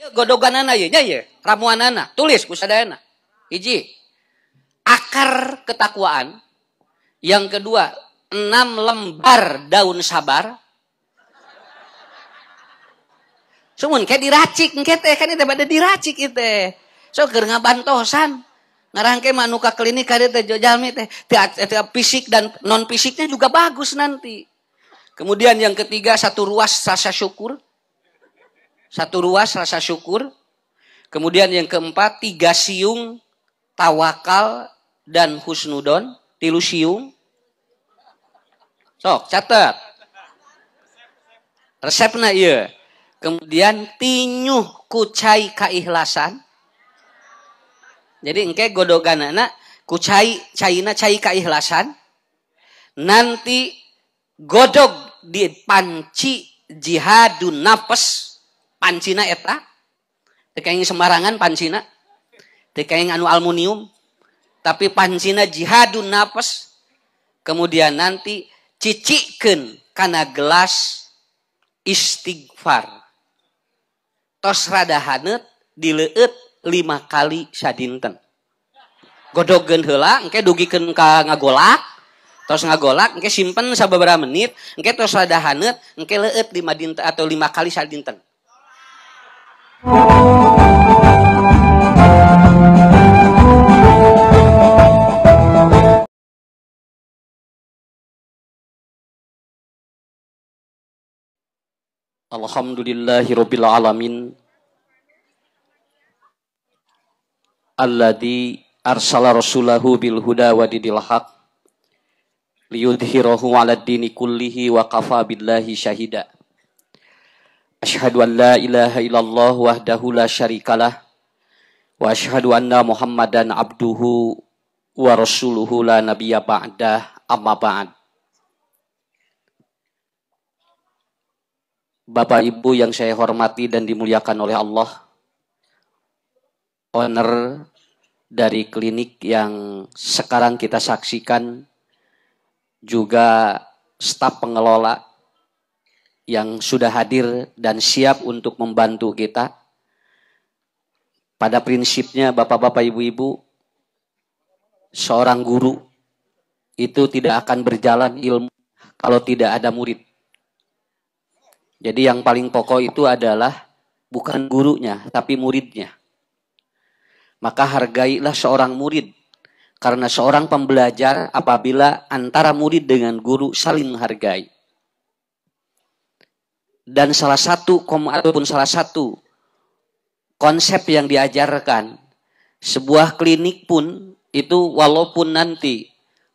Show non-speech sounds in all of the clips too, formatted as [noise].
Ya, godogan anak ya, ya. Ramuan anak. Tulis, kusadana. Iji. Akar ketakwaan. Yang kedua, enam lembar daun sabar. Cuman kayak diracik. Kayak kan itu pada diracik itu. So, ger ngabantosan. Ngarangke manuka klinik ada teh jojalmi teh fisik dan non fisiknya juga bagus nanti. Kemudian yang ketiga satu ruas rasa syukur, satu ruas rasa syukur. Kemudian yang keempat, tiga siung, tawakal, dan husnudon. Tilu siung. Sok, catat. Resepnya iya. Kemudian tinyuh kucai kaihlasan. Jadi engke godogan anak kucai caina cai kaihlasan, Nanti godog di panci jihadun nafas pancina eta ya, yang sembarangan pancina yang anu aluminium tapi pancina jihadun nafas kemudian nanti ciciken karena gelas istighfar tos rada hanet dileut lima kali sadinten godogen hela engke dugikan ka ngagolak tos ngagolak engke simpen sababara menit engke tos rada hanet engke leet lima dinten atau lima kali sadinten Alhamdulillahi Rabbil Alamin Alladhi arsala rasulahu bil huda wa didil haq liyudhirahu ala dini kullihi wa kafa billahi syahida أشهد أن لا إله إلا الله وحده لا شريك له وأشهد أن محمدا عبده ورسوله لا نبي بعده أما بعد Bapak Ibu yang saya hormati dan dimuliakan oleh Allah Owner dari klinik yang sekarang kita saksikan juga staf pengelola yang sudah hadir dan siap untuk membantu kita. Pada prinsipnya Bapak-bapak Ibu-ibu, seorang guru itu tidak akan berjalan ilmu kalau tidak ada murid. Jadi yang paling pokok itu adalah bukan gurunya, tapi muridnya. Maka hargailah seorang murid. Karena seorang pembelajar apabila antara murid dengan guru saling menghargai dan salah satu ataupun salah satu konsep yang diajarkan sebuah klinik pun itu walaupun nanti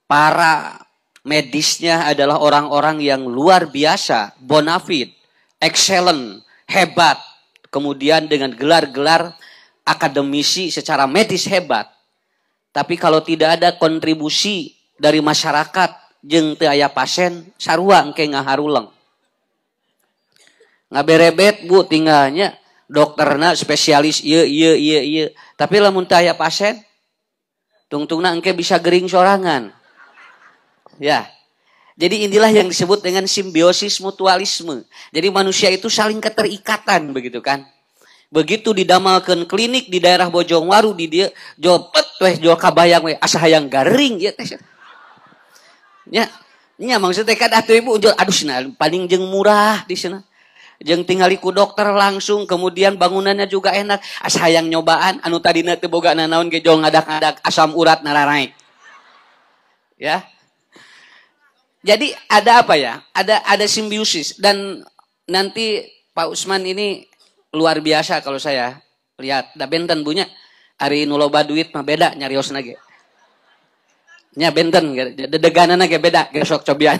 para medisnya adalah orang-orang yang luar biasa, bonafit, excellent, hebat, kemudian dengan gelar-gelar akademisi secara medis hebat. Tapi kalau tidak ada kontribusi dari masyarakat jeng teu pasien sarua engke ngaharuleng ngaberebet bu tinggalnya dokter nak spesialis iya iya iya iya tapi lamun ya pasien tungtung nak engke bisa gering sorangan ya jadi inilah yang disebut dengan simbiosis mutualisme jadi manusia itu saling keterikatan begitu kan begitu didamalkan klinik di daerah Bojongwaru di dia jopet weh jual kabayang weh asa hayang garing ya teh ya, ya maksudnya kan atuh ibu jual aduh sana paling jeng murah di sana jeng tinggaliku dokter langsung kemudian bangunannya juga enak ah, Sayang nyobaan anu tadi boga nanaun gejol ngadak-ngadak asam urat nararai ya jadi ada apa ya ada ada simbiosis dan nanti Pak Usman ini luar biasa kalau saya lihat da benten punya hari nuloba duit mah beda nyarios nage nya benten deganana ge beda gesok cobian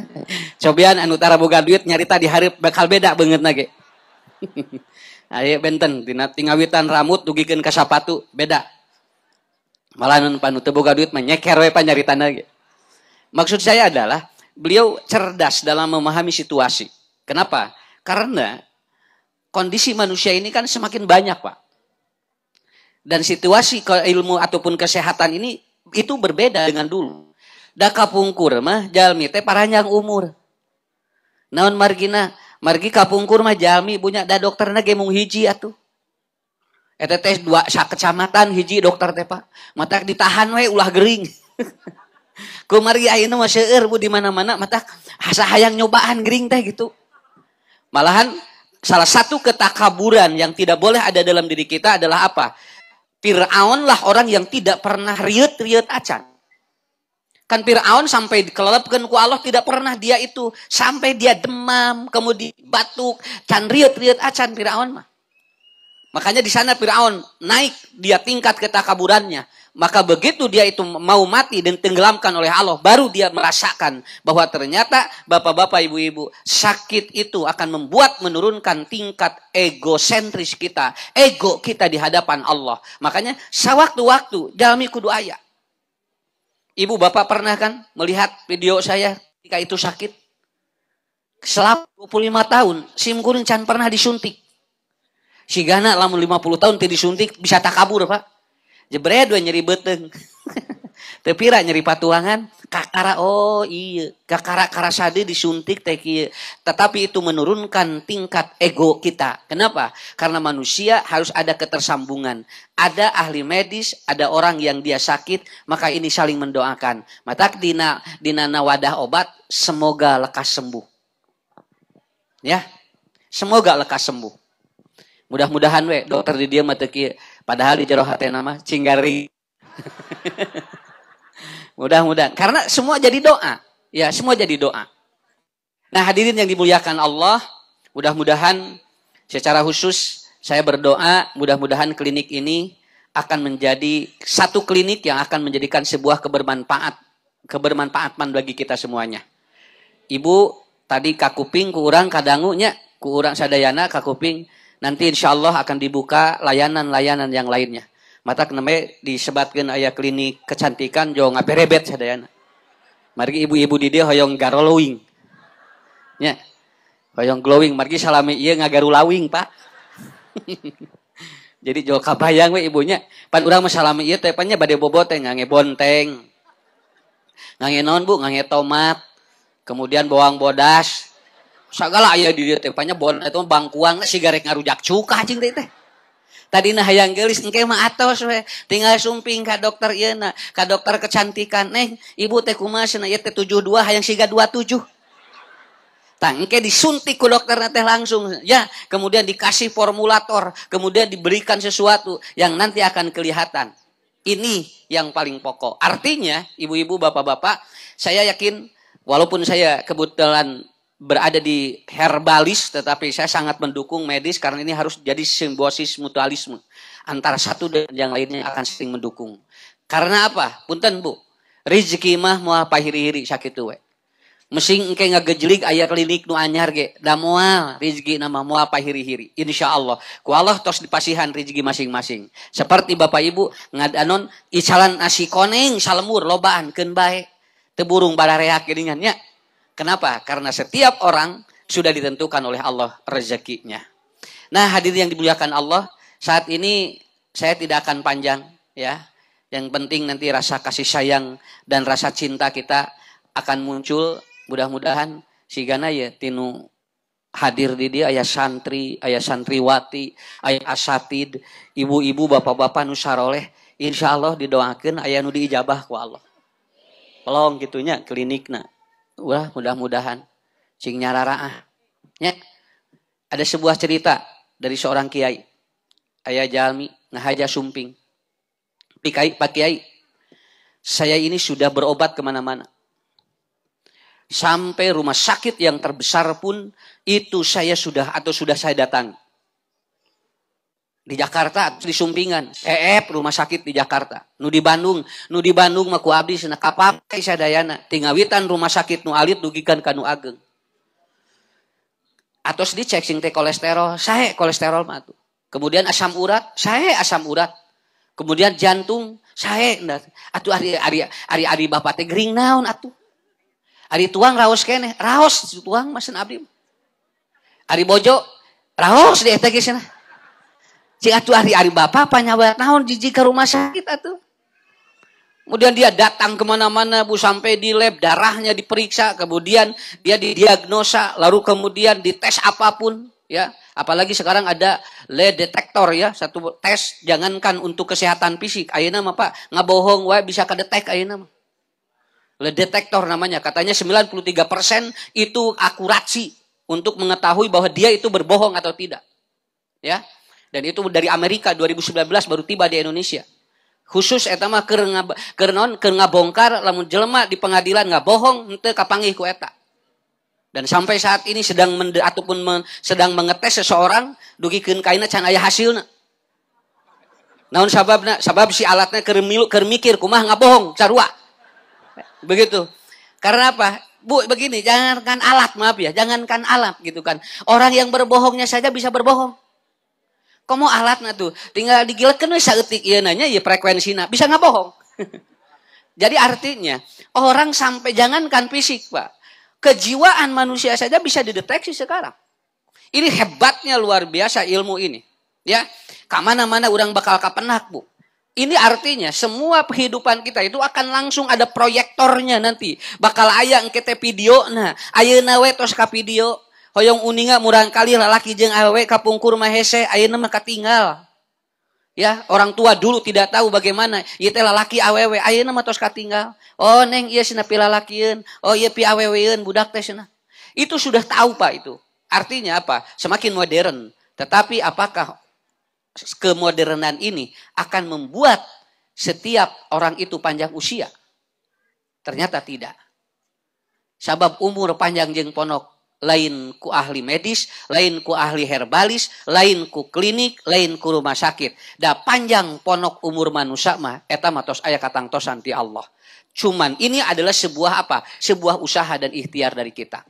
[laughs] cobian anu tara boga duit nyarita di hari bakal beda banget nage [laughs] ayo benten dina tingawitan rambut dugikeun ka sapatu beda malah nun panu teu boga duit mah nyeker we panyaritana ge maksud saya adalah beliau cerdas dalam memahami situasi kenapa karena kondisi manusia ini kan semakin banyak pak dan situasi ilmu ataupun kesehatan ini itu berbeda dengan dulu. Da kapungkur mah jalmi teh paranjang umur. Naon margina? Margi kapungkur mah jalmi punya da dokterna ge mung hiji atuh. Eta teh dua sak kecamatan hiji dokter teh Pak. Matak ditahan we ulah gering. [laughs] Kumari ayeuna mah seueur bu di mana-mana matak asa hayang nyobaan gering teh gitu. Malahan salah satu ketakaburan yang tidak boleh ada dalam diri kita adalah apa? Fir'aun orang yang tidak pernah riut-riut acan. Kan Fir'aun sampai dikelelapkan ku Allah tidak pernah dia itu. Sampai dia demam, kemudian batuk, dan riut-riut acan Fir'aun mah. Makanya di sana Firaun naik dia tingkat ketakaburannya. Maka begitu dia itu mau mati dan tenggelamkan oleh Allah, baru dia merasakan bahwa ternyata bapak-bapak, ibu-ibu, sakit itu akan membuat menurunkan tingkat egosentris kita, ego kita di hadapan Allah. Makanya sewaktu-waktu dalam kudu ayah. Ibu bapak pernah kan melihat video saya ketika itu sakit? Selama 25 tahun, SIM chan pernah disuntik si gana lamun 50 tahun tidak disuntik bisa tak kabur Pak. Jebret dua nyeri beteng. [laughs] tapi nyeri patuangan, kakara oh iya, kakara-kara sade disuntik teh Tetapi itu menurunkan tingkat ego kita. Kenapa? Karena manusia harus ada ketersambungan. Ada ahli medis, ada orang yang dia sakit, maka ini saling mendoakan. Mata dina dina wadah obat, semoga lekas sembuh. Ya. Semoga lekas sembuh mudah-mudahan we dokter di dia mata padahal di jero hati nama cinggari [laughs] mudah-mudahan karena semua jadi doa ya semua jadi doa nah hadirin yang dimuliakan Allah mudah-mudahan secara khusus saya berdoa mudah-mudahan klinik ini akan menjadi satu klinik yang akan menjadikan sebuah kebermanfaat kebermanfaatan bagi kita semuanya. Ibu tadi kakuping kurang kurang kurang sadayana kakuping Nanti insya Allah akan dibuka layanan-layanan yang lainnya. Mata kenapa disebatkan ayah klinik kecantikan jauh jo rebet sadayana. Mari ibu-ibu di dia hoyong garolowing. Ya. Hoyong glowing. Mari salami iya ngagarulawing pak. [laughs] Jadi jauh kabayang we ibunya. Pan urang masalami ieu badai pannya bade bobote ngange bonteng. Ngange non Bu, ngange tomat. Kemudian bawang bodas segala ayah di dia tepanya bon itu bangkuang si garek ngarujak cuka cing teh tadi nah yang gelis engke mah atau we tinggal sumping ka dokter ieu iya, na ka dokter kecantikan neng ibu teh kumaha cenah ieu iya, teh dua, hayang siga dua tujuh. Tangke disuntik ke dokter nate langsung ya kemudian dikasih formulator kemudian diberikan sesuatu yang nanti akan kelihatan ini yang paling pokok artinya ibu-ibu bapak-bapak saya yakin walaupun saya kebetulan berada di herbalis, tetapi saya sangat mendukung medis karena ini harus jadi simbiosis mutualisme antara satu dan yang lainnya akan sering mendukung. Karena apa? Punten bu, rezeki mah mau apa hiri-hiri sakit tuh. Mesing engke gejelik ayat klinik nu anyar ge. damual moal rezeki nama mau apa hiri hiri Insyaallah. Ku Allah tos dipasihan rezeki masing-masing. Seperti Bapak Ibu ngadanon icalan nasi koneng salemur lobaan kenbai terburung Teburung barareak jadinya nyanyak. Kenapa? Karena setiap orang sudah ditentukan oleh Allah rezekinya. Nah, hadir yang dimuliakan Allah, saat ini saya tidak akan panjang ya. Yang penting nanti rasa kasih sayang dan rasa cinta kita akan muncul mudah-mudahan sigana ya tinu hadir di dia ayah santri, ayah santriwati, ayah asatid, ibu-ibu, bapak-bapak nusaroleh. Insya Allah didoakan ayah nudi ijabah ku Allah. Pelong gitunya klinikna. Wah, mudah-mudahan. Cing nyararaah. Ya. Ada sebuah cerita dari seorang kiai. Ayah Jalmi, ngahaja sumping. Pikai, Pak Kiai, saya ini sudah berobat kemana-mana. Sampai rumah sakit yang terbesar pun, itu saya sudah atau sudah saya datang di Jakarta di Sumpingan eh rumah sakit di Jakarta nu di Bandung nu di Bandung maku abdi sana kapakai sadayana tinggawitan rumah sakit nu alit dugikan kanu ageng atau dicek sing teh kolesterol saya kolesterol mah tuh kemudian asam urat saya asam urat kemudian jantung saya atuh ari ari ari ari bapak teh gering naon atuh ari tuang raos kene raos tuang masen abdi ari bojo raos di eta geus Si atuh hari-hari bapak apa nyawa naon jijik ke rumah sakit atuh. Kemudian dia datang kemana-mana bu sampai di lab darahnya diperiksa, kemudian dia didiagnosa, lalu kemudian dites apapun ya. Apalagi sekarang ada lead detector ya, satu tes jangankan untuk kesehatan fisik, Ayo nama Pak, ngabohong wah bisa kedetek ayo nama. Lead detector namanya, katanya 93% itu akurasi untuk mengetahui bahwa dia itu berbohong atau tidak. Ya, dan itu dari Amerika 2019 baru tiba di Indonesia. Khusus eta mah keur non keur ngabongkar lamun jelema di pengadilan nggak henteu kapangih ku eta. Dan sampai saat ini sedang men, ataupun men, sedang mengetes seseorang dugikeun kaina can aya hasilna. Naon sababna? Sabab si alatnya keur keur mikir kumaha ngabohong sarua. Begitu. Karena apa? Bu, begini, jangankan alat, maaf ya, jangankan alat gitu kan. Orang yang berbohongnya saja bisa berbohong. Komo alatnya tuh, tinggal digilekan nih, saeutik ieu iya nanya ya frekuensi na. bisa nggak bohong. [laughs] Jadi artinya orang sampai jangankan fisik, Pak. Kejiwaan manusia saja bisa dideteksi sekarang. Ini hebatnya luar biasa ilmu ini. Ya, kamana-mana orang bakal kapenak, Bu. Ini artinya semua kehidupan kita itu akan langsung ada proyektornya nanti. Bakal ayang kita video, nah, ayo nawe tos video, hoyong uninga murang kali lalaki jeng awewe kurma mahese ayeuna mah katinggal. Ya, orang tua dulu tidak tahu bagaimana. Ieu teh lalaki awewe ayeuna mah tos katinggal. Oh, neng iya sih pi Oh, iya pi aweweun budak teh cenah. Itu sudah tahu, Pak, itu. Artinya apa? Semakin modern. Tetapi apakah kemodernan ini akan membuat setiap orang itu panjang usia? Ternyata tidak. Sabab umur panjang jeng ponok lain ku ahli medis, lain ku ahli herbalis, lain ku klinik, lain ku rumah sakit. Da panjang ponok umur manusia mah eta matos tos aya katangtosan ti Allah. Cuman ini adalah sebuah apa? Sebuah usaha dan ikhtiar dari kita.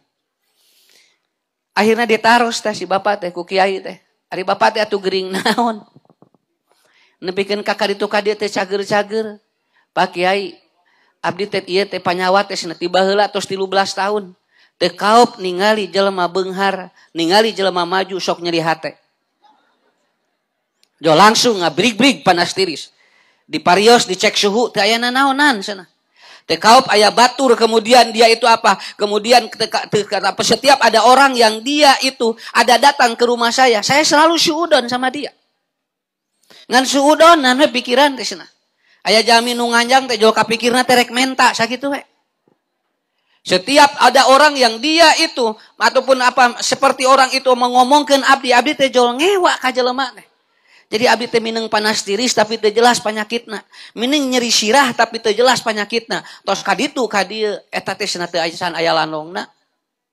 Akhirnya ditaruh teh si bapak teh ku kiai teh. Ari bapak teh atuh gering naon. Nepikeun kakak ditu ka dia teh cager-cager. Pak kiai abdi teh ieu teh panyawa teh sina tiba heula tos 13 tahun kaup ningali jelema Benghar ningali jelema maju sok nyeri hate Jo langsung ngabrig brig panas tiris. Di parios dicek suhu teh aya nanaonan sana. Teh kaup aya batur kemudian dia itu apa? Kemudian kata setiap ada orang yang dia itu ada datang ke rumah saya, saya selalu suudon sama dia. Ngan suudon nanu pikiran teh sana. Aya jami nu nganjang teh jo kapikirna terek menta sakitu we. Setiap ada orang yang dia itu ataupun apa seperti orang itu mengomongkan abdi, abdi teh jol ngewak ka jelema Jadi abdi teh mineng panas tiris tapi teh jelas penyakitna. Mineng nyeri sirah tapi teh jelas penyakitna. Tos ka ditu ka dieu eta teh cenah teu aya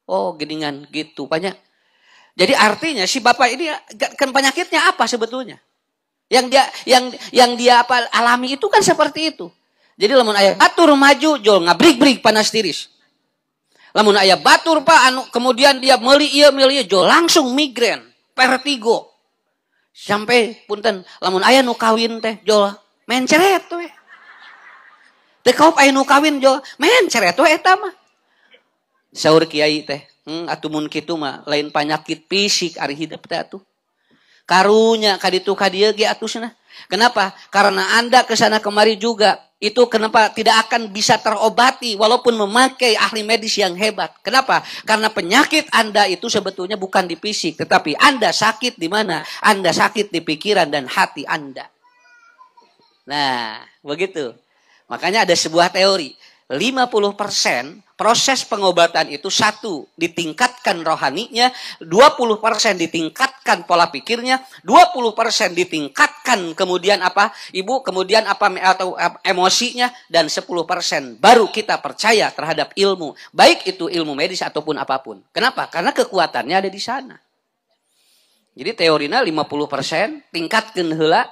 Oh, gendingan gitu banyak. Jadi artinya si bapak ini kan penyakitnya apa sebetulnya? Yang dia yang yang dia apa alami itu kan seperti itu. Jadi lamun ayat. atur maju jol ngabrik-brik panas tiris. Lamun ayah batur pak, anu, kemudian dia meli iya meli iya, jo langsung migran, vertigo. Sampai punten, lamun ayah nu kawin teh jo menceret tuh. Teh kau ayah nu kawin jo menceret tuh eta mah. Saur kiai teh, hmm, atuh mun kitu mah lain penyakit fisik ari hidup teh atuh. Karunya kaditu kadieu ge atuh Kenapa? Karena Anda ke sana kemari juga itu kenapa tidak akan bisa terobati walaupun memakai ahli medis yang hebat. Kenapa? Karena penyakit Anda itu sebetulnya bukan di fisik, tetapi Anda sakit di mana? Anda sakit di pikiran dan hati Anda. Nah, begitu. Makanya ada sebuah teori. 50% proses pengobatan itu satu ditingkatkan rohaninya, 20% ditingkatkan pola pikirnya, 20% ditingkatkan kemudian apa? Ibu, kemudian apa atau eh, emosinya dan 10% baru kita percaya terhadap ilmu, baik itu ilmu medis ataupun apapun. Kenapa? Karena kekuatannya ada di sana. Jadi teorinya 50% tingkatkan heula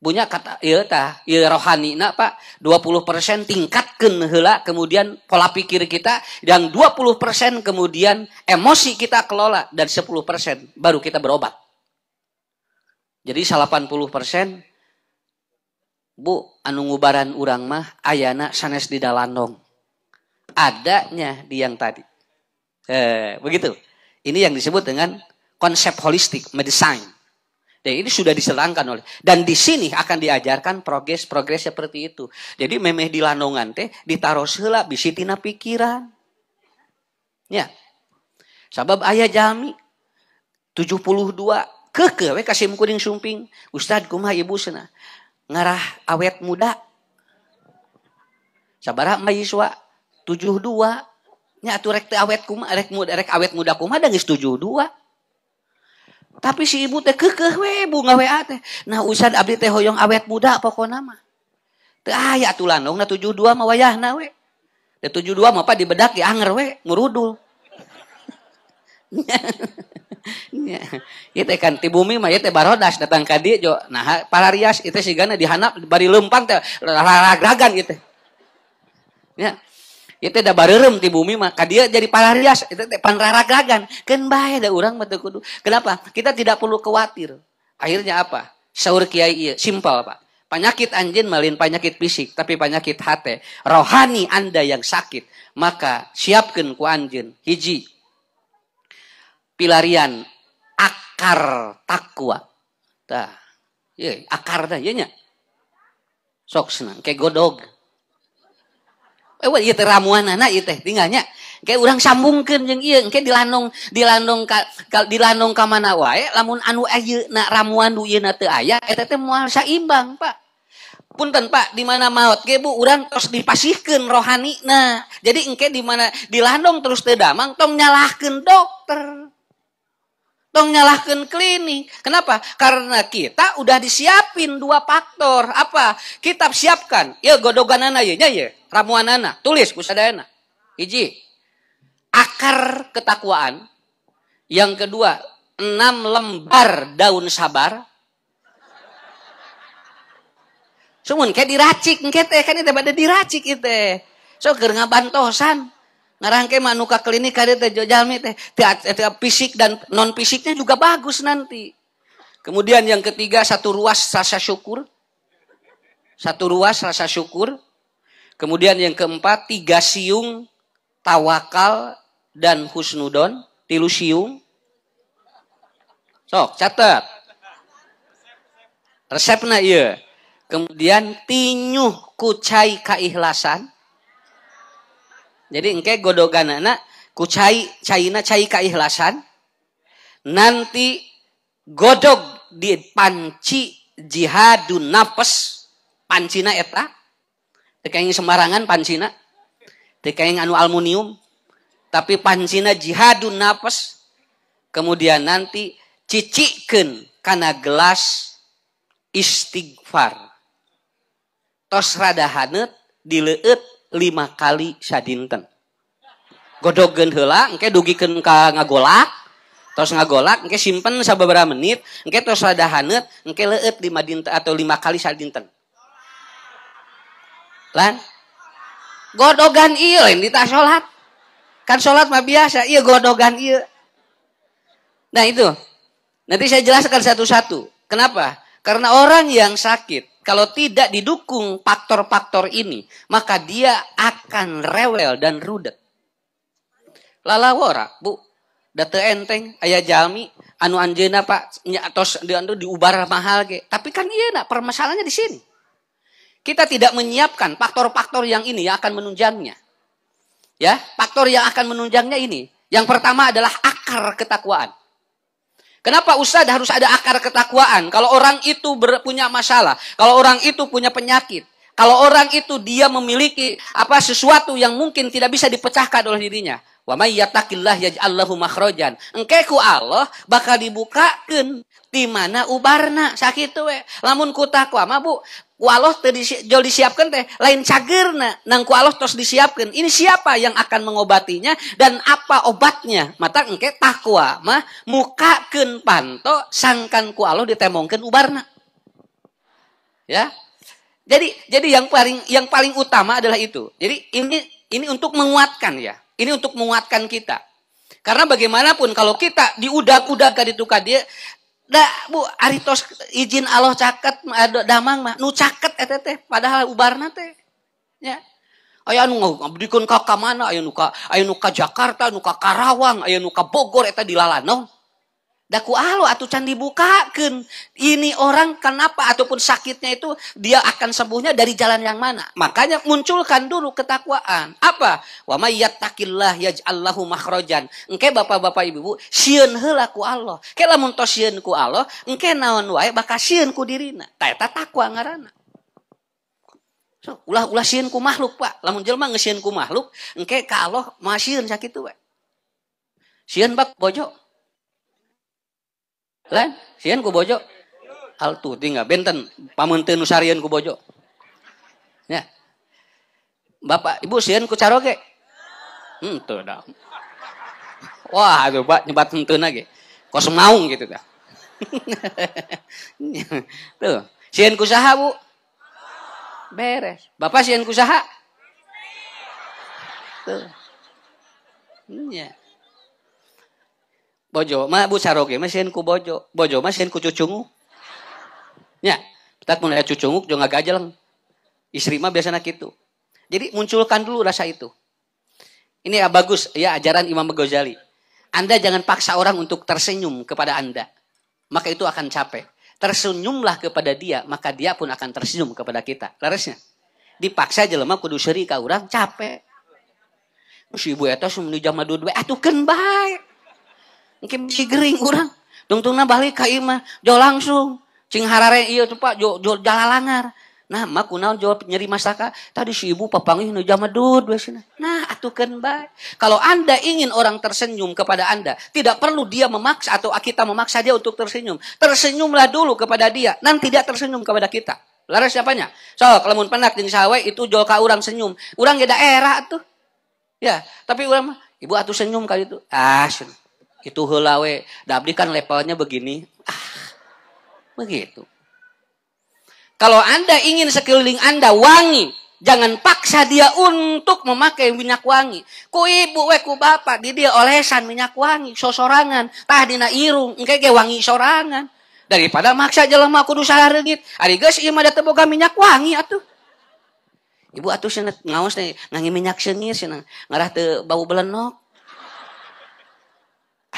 punya kata iya tah iya rohani nak pak 20% tingkatkan hela kemudian pola pikir kita dan 20% kemudian emosi kita kelola dan 10% baru kita berobat jadi persen bu anu ngubaran urang mah ayana sanes di dong adanya di yang tadi eh, begitu ini yang disebut dengan konsep holistik medicine dan ini sudah diserangkan oleh dan di sini akan diajarkan progres-progres seperti itu. Jadi memeh di lanongan teh ditaruh heula bisi tina pikiran. Ya. Sabab ayah jami 72 keke we kasih kuning sumping. Ustad kumaha ibu sana. Ngarah awet muda. Sabara mahasiswa 72 nya tu teh awet kumaha rek muda rek awet muda kumaha da 72. Tapi si ibu teh kekeh we bunga WA teh. Nah usan abdi teh hoyong awet muda pokoknya mah. Teu aya ah, tuh landong na 72 mah wayahna we. Teh 72 mah apa dibedak di ya anger we ngurudul. Nya. [laughs] Ieu teh kan ti bumi mah ieu teh barodas datang ka dieu jo. Nah para rias ieu teh sigana dihanap bari lempang teh raragragan gitu. Ya itu udah barerem di bumi mah dia jadi pararias itu panraragagan kan bahaya ada orang mata kudu kenapa kita tidak perlu khawatir akhirnya apa Saur kiai iya simpel pak penyakit anjing malin penyakit fisik tapi penyakit hati rohani anda yang sakit maka siapkan ku anjin hiji pilarian akar takwa tah akar dah iya sok senang kayak godog iya teh ramuan anak iya teh tinggalnya kayak orang sambungkan yang iya kayak dilandung dilandung ka, dilandung ka mana wae lamun anu aja eh nak ramuan du iya ayah, aya mau eh teh moal saimbang pak punten pak di mana maut ge bu urang terus dipasihkan rohani nah jadi engke di mana dilandung terus teu damang tong nyalahkan dokter tong nyalahkan klinik. Kenapa? Karena kita udah disiapin dua faktor. Apa? Kita siapkan. Ya godogan anaknya ya. Ramuan anak tulis kusadana. iji akar ketakwaan. Yang kedua, enam lembar daun sabar. Cuman kayak diracik, kayak teh kan itu pada diracik itu. So ger ngabantosan. Ngarang manuka klinik ada teh jojalmi teh eh, fisik dan non fisiknya juga bagus nanti. Kemudian yang ketiga satu ruas rasa syukur. Satu ruas rasa syukur. Kemudian yang keempat, tiga siung, tawakal, dan husnudon. Tilu siung. Sok, catat. Resepna iya. Kemudian tinyuh kucai keikhlasan. Jadi engke godogan anak kucai caina cai keikhlasan. Nanti godog di panci jihadun nafas pancina eta Tekeng sembarangan pancina. yang anu aluminium. Tapi pancina jihadun nafas. Kemudian nanti cicikkan karena gelas istighfar. Tos rada hanet dileut lima kali sadinten. Godogen hela, engke dugikan ka ngagolak. Tos ngagolak, engke simpen sababara menit. Engke tos rada hanet, engke leut lima dinten atau lima kali sadinten lan godogan iya yang ditak sholat kan sholat mah biasa iya godogan iya nah itu nanti saya jelaskan satu-satu kenapa karena orang yang sakit kalau tidak didukung faktor-faktor ini maka dia akan rewel dan rudet lalawora bu data enteng ayah jalmi anu anjena pak nyatos dia anu diubar mahal ke tapi kan iya nak permasalahannya di sini kita tidak menyiapkan faktor-faktor yang ini yang akan menunjangnya. Ya, faktor yang akan menunjangnya ini. Yang pertama adalah akar ketakwaan. Kenapa Ustaz harus ada akar ketakwaan? Kalau orang itu punya masalah, kalau orang itu punya penyakit, kalau orang itu dia memiliki apa sesuatu yang mungkin tidak bisa dipecahkan oleh dirinya. Wa may yattaqillah yaj'allahu makhrajan. ku Allah bakal dibukakan di mana ubarna sakitu we. Lamun ku takwa mah Bu, Ku Allah jol disiapkan teh lain na nang ku Allah terus disiapkan ini siapa yang akan mengobatinya dan apa obatnya mata engke takwa mah muka ken panto sangkan ku Allah ditemongkan ubarna ya jadi jadi yang paling yang paling utama adalah itu jadi ini ini untuk menguatkan ya ini untuk menguatkan kita karena bagaimanapun kalau kita diudak-udak ka kadie dia atos ijin aoh caket daang nu caket et pada uuba aya ka kamana aya ayaayo nu ka Jakarta nu ka karawang ayaayo nuka bogor eta diala nong daku alo ah, atau can dibukakan. Ini orang kenapa ataupun sakitnya itu dia akan sembuhnya dari jalan yang mana? Makanya munculkan dulu ketakwaan. Apa? Wa may ya yaj'allahu makhrajan. Engke bapak-bapak ibu-ibu, sieun heula ku Allah. Ke lamun tos sieun ku Allah, engke naon wae bakal sieun ku dirina. Ta eta takwa ngaranna. So, ulah ulah sieun ku makhluk, Pak. Lamun jelma ngesieun ku makhluk, engke ka Allah masieun sakitu wae. Sieun bak bojo. Lain, sian ku bojo. tuh tinggal benten pamunten nusarian ku bojo. Ya. Bapak, Ibu sian ku caroge. Hmm, tuh dah. Wah, aduh Pak nyebat henteu lagi. Kosong naung gitu dah. [laughs] tuh, sian ku saha, Bu? Beres. Bapak sian ku saha? Tuh. Hmm, ya bojo ma bu saroge mesin ku bojo bojo mesin ku cucungu nya tak mulai cucunguk juga gajel istri mah biasanya gitu jadi munculkan dulu rasa itu ini ya bagus ya ajaran Imam Ghazali anda jangan paksa orang untuk tersenyum kepada anda maka itu akan capek tersenyumlah kepada dia maka dia pun akan tersenyum kepada kita Larasnya, dipaksa jelema kudu seri ke orang capek si ibu itu sumuni jama dua-dua atuh baik mungkin cigering orang tungtungna balik ke imah jauh langsung cing harare iya tuh pak jauh jala langar. nah mak kunaon nyeri masaka tadi si ibu papangih nu jamadud dud nah atukeun bae kalau anda ingin orang tersenyum kepada anda tidak perlu dia memaksa atau kita memaksa dia untuk tersenyum tersenyumlah dulu kepada dia nanti dia tersenyum kepada kita Laras siapanya? So, kalau lamun penak jeung sawe itu jol ka orang senyum. Urang ge daerah tuh. Ya, tapi urang ibu atuh senyum kali itu. Ah, senyum itu helawe Dabdi kan levelnya begini ah, begitu kalau anda ingin sekeliling anda wangi jangan paksa dia untuk memakai minyak wangi ku ibu we ku bapak di dia olesan minyak wangi sosorangan tah dina irung engke ge wangi sorangan daripada maksa jelema kudu sareungit ari geus ieu mah boga minyak wangi atuh Ibu atuh senet ngaos teh ngangi minyak sengir sih ngarah teu bau belenok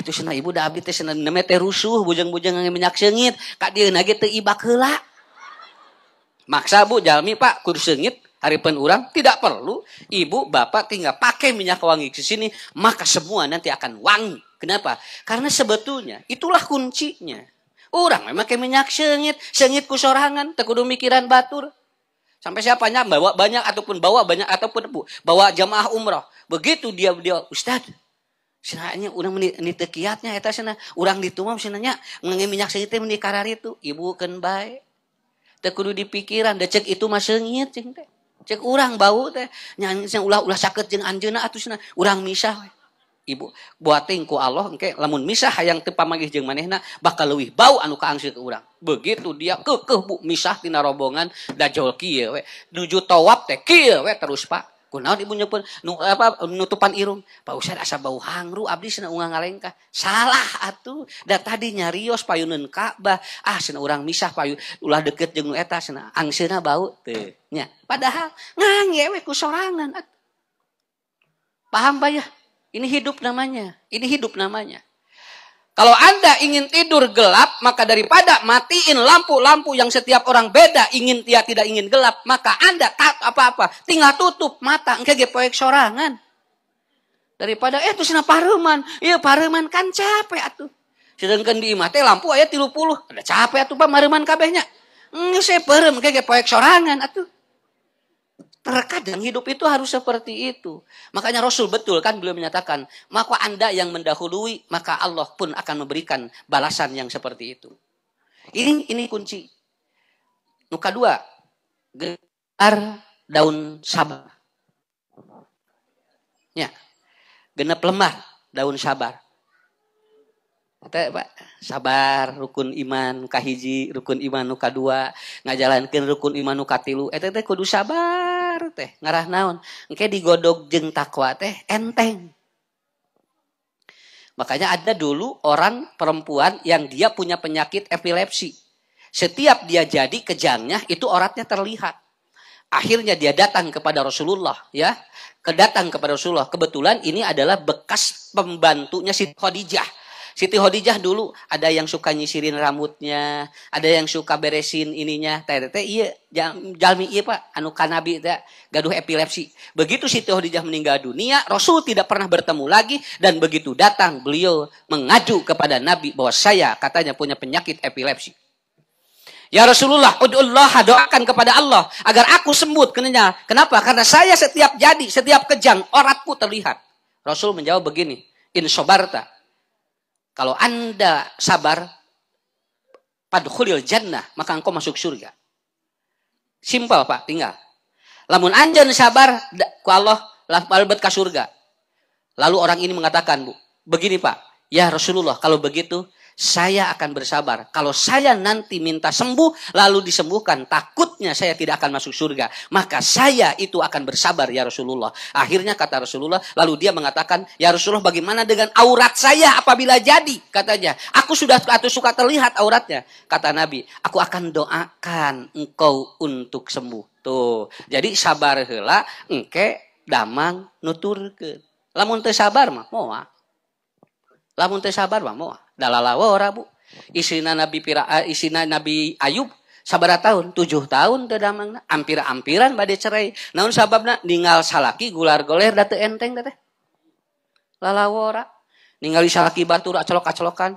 Atuh sana ibu dah abdi teh sana neme teh rusuh bujang-bujang minyak sengit, kak dia nage teh ibak heula. Maksa Bu jalmi Pak kudu sengit, hari penurang tidak perlu ibu bapak tinggal pakai minyak wangi ke sini maka semua nanti akan wangi. Kenapa? Karena sebetulnya itulah kuncinya. Orang memang kayak minyak sengit, sengit kusorangan, tekudu mikiran batur. Sampai siapanya bawa banyak ataupun bawa banyak ataupun bu, bawa jamaah umroh. Begitu dia dia ustadz udahkitnya u ditungmanyaen minyakiti me kar itu ibuken baik diikin cek itumah sengit cek urang bau tehnya u-lah sakit Anna urang mis Ibu buatku Allah lamun mis hay yang tepa mag maneh bakal luh bau anang u begitu dia ke kebu Misahtina rombongan Da Jo duju towab terus Pak kunaon ibunya pun nu, apa nutupan irung pak ustad asa bau hangru abdi sana unga ngalengka salah atuh dah tadi nyarios payunan Ka'bah ah sana orang misah payu ulah deket jeung nu eta sana angseuna bau teh nya padahal ngange we ku sorangan paham pak ya ini hidup namanya ini hidup namanya kalau Anda ingin tidur gelap, maka daripada matiin lampu-lampu yang setiap orang beda ingin dia tidak ingin gelap, maka Anda tak apa-apa, tinggal tutup mata, enggak ge poek sorangan. Daripada eh tuh sina paruman, iya paruman kan capek atuh. Sedangkan di teh lampu aya 30, ada capek atuh pamareuman kabehnya. Engke seperem enggak ge poek sorangan atuh. Terkadang hidup itu harus seperti itu. Makanya Rasul betul kan beliau menyatakan, maka Anda yang mendahului, maka Allah pun akan memberikan balasan yang seperti itu. Ini ini kunci. Nuka dua, genar daun sabar. Ya, genep lemah daun sabar. Kata Pak, sabar rukun iman kahiji rukun iman nuka dua, ngajalankan rukun iman nuka tilu. Eta eh, kudu sabar keluar teh ngarah naon engke digodog jeng takwa teh enteng makanya ada dulu orang perempuan yang dia punya penyakit epilepsi setiap dia jadi kejangnya itu oratnya terlihat akhirnya dia datang kepada Rasulullah ya kedatang kepada Rasulullah kebetulan ini adalah bekas pembantunya si Khadijah Siti Khadijah dulu ada yang suka nyisirin rambutnya, ada yang suka beresin ininya. Tete teh iya jalmi iya Pak anu kanabi teh gaduh epilepsi. Begitu Siti Khadijah meninggal dunia, Rasul tidak pernah bertemu lagi dan begitu datang beliau mengadu kepada Nabi bahwa saya katanya punya penyakit epilepsi. Ya Rasulullah, Allah doakan kepada Allah agar aku sembuh. Kenanya, kenapa? Karena saya setiap jadi, setiap kejang, oratku terlihat. Rasul menjawab begini, insobarta, kalau Anda sabar, padkhulil jannah, maka engkau masuk surga. Simpel Pak, tinggal. Lamun anjan sabar ku Allah lalbet ke surga. Lalu orang ini mengatakan, Bu, begini Pak, ya Rasulullah kalau begitu saya akan bersabar. Kalau saya nanti minta sembuh, lalu disembuhkan, takutnya saya tidak akan masuk surga. Maka saya itu akan bersabar, ya Rasulullah. Akhirnya kata Rasulullah, lalu dia mengatakan, ya Rasulullah bagaimana dengan aurat saya apabila jadi? Katanya, aku sudah atau suka terlihat auratnya. Kata Nabi, aku akan doakan engkau untuk sembuh. Tuh, jadi sabar hela, engke damang nuturkan. Lamun teu sabar mah moa. Lamun sabar mah moa. lawora isina nabipira ah, isina nabi Ayub sabara tahun tujuh tahun tedamang ampir-mpiran badai cerai naun sabab na ningal salaki gular goler da enteng de lalawora ningal batturacolok-acolokan